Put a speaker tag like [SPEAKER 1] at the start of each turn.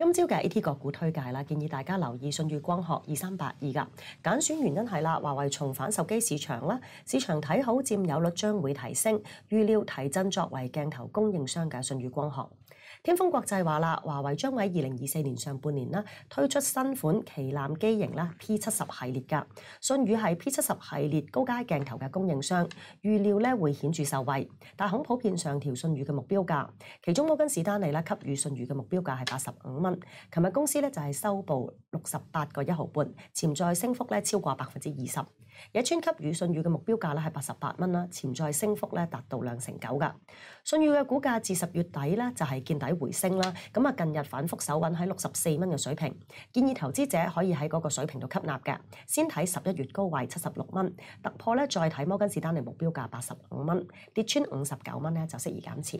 [SPEAKER 1] 今朝嘅 A.T. 个股推介啦，建议大家留意信誉光学二三八二噶拣选原因系啦，华为重返手机市场啦，市场睇好占有率将会提升，预料提振作为镜头供应商嘅信誉光学。天风国际话啦，华为将喺二零二四年上半年啦推出新款旗舰机型啦 P 七十系列噶，信宇系 P 七十系列高阶镜头嘅供应商，预料咧会显著受惠，但恐普遍上调信宇嘅目标价，其中摩根士丹利啦给予信宇嘅目标价系八十五万。琴日公司咧就係收報六十八個一毫半，潛在升幅咧超過百分之二十。野村級与信宇嘅目標價咧係八十八蚊啦，潛在升幅咧達到兩成九噶。信宇嘅股價至十月底咧就係見底回升啦，咁啊近日反覆手穩喺六十四蚊嘅水平，建議投資者可以喺嗰個水平度吸纳嘅。先睇十一月高位七十六蚊突破咧，再睇摩根士丹利目標價八十五蚊，跌穿五十九蚊咧就適宜減持。